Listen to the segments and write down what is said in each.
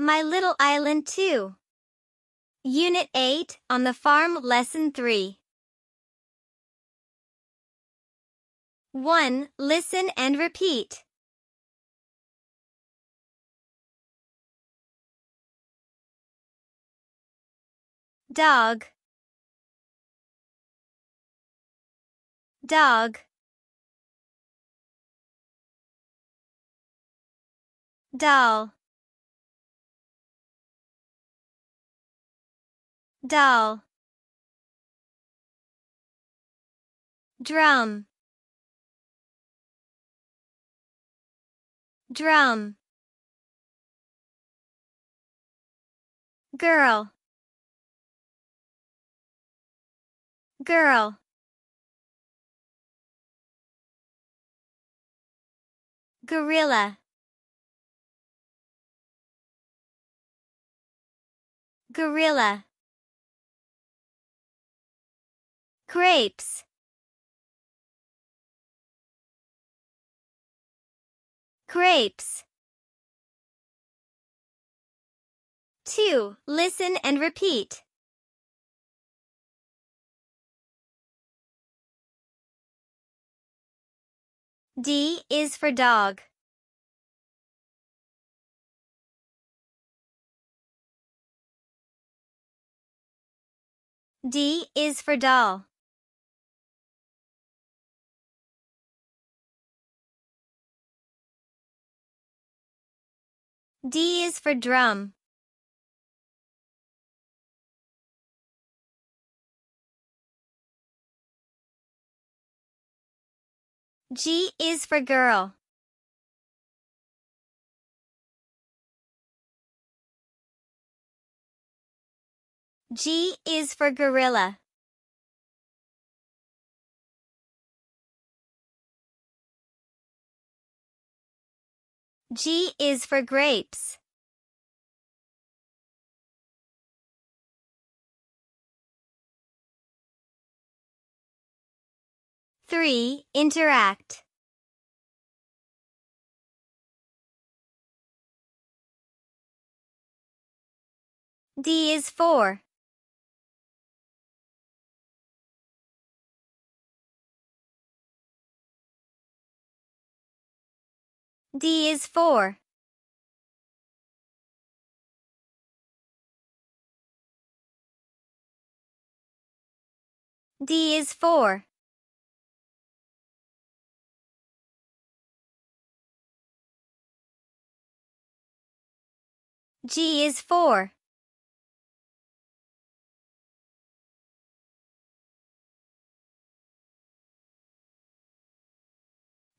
My Little Island 2. Unit 8 on the farm lesson 3. 1. Listen and repeat. Dog. Dog. Doll. doll drum drum girl girl gorilla gorilla grapes grapes 2. Listen and repeat. D is for dog. D is for doll. D is for drum. G is for girl. G is for gorilla. G is for grapes. Three, interact. D is for D is for. D is for. G is for.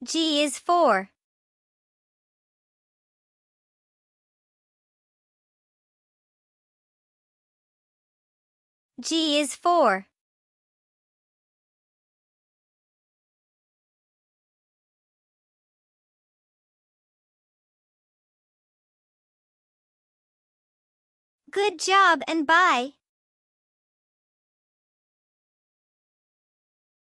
G is for. G is for. Good job and bye.